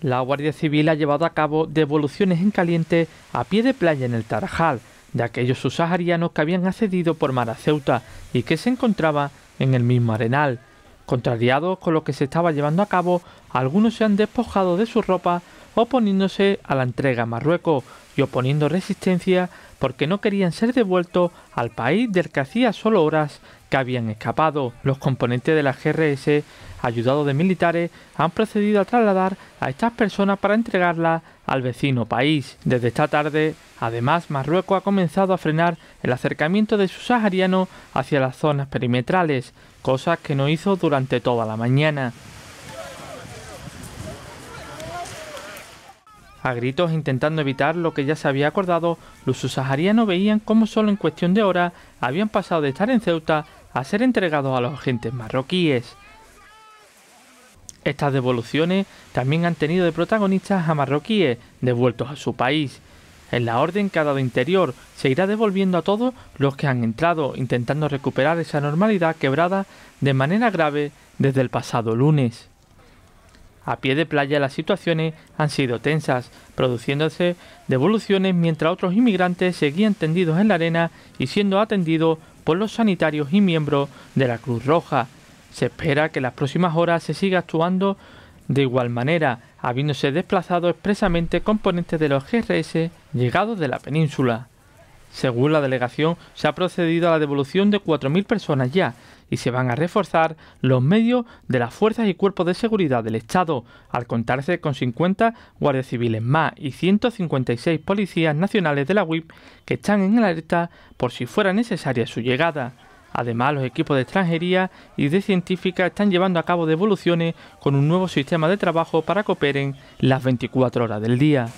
La Guardia Civil ha llevado a cabo devoluciones en caliente a pie de playa en el Tarajal de aquellos subsaharianos que habían accedido por mar Ceuta y que se encontraba en el mismo arenal. Contrariados con lo que se estaba llevando a cabo, algunos se han despojado de su ropa oponiéndose a la entrega a Marruecos y oponiendo resistencia porque no querían ser devueltos al país del que hacía solo horas que habían escapado. Los componentes de la GRS, ayudados de militares, han procedido a trasladar a estas personas para entregarlas al vecino país. Desde esta tarde, además, Marruecos ha comenzado a frenar el acercamiento de sus saharianos hacia las zonas perimetrales, cosa que no hizo durante toda la mañana. A gritos, intentando evitar lo que ya se había acordado, los subsaharianos veían cómo solo en cuestión de horas habían pasado de estar en Ceuta a ser entregados a los agentes marroquíes. Estas devoluciones también han tenido de protagonistas a marroquíes devueltos a su país. En la orden que ha dado Interior se irá devolviendo a todos los que han entrado, intentando recuperar esa normalidad quebrada de manera grave desde el pasado lunes. A pie de playa las situaciones han sido tensas, produciéndose devoluciones mientras otros inmigrantes seguían tendidos en la arena y siendo atendidos por los sanitarios y miembros de la Cruz Roja. Se espera que las próximas horas se siga actuando de igual manera, habiéndose desplazado expresamente componentes de los GRS llegados de la península. Según la delegación, se ha procedido a la devolución de 4.000 personas ya y se van a reforzar los medios de las fuerzas y cuerpos de seguridad del Estado, al contarse con 50 guardias civiles más y 156 policías nacionales de la UIP que están en alerta por si fuera necesaria su llegada. Además, los equipos de extranjería y de científica están llevando a cabo devoluciones con un nuevo sistema de trabajo para cooperen las 24 horas del día.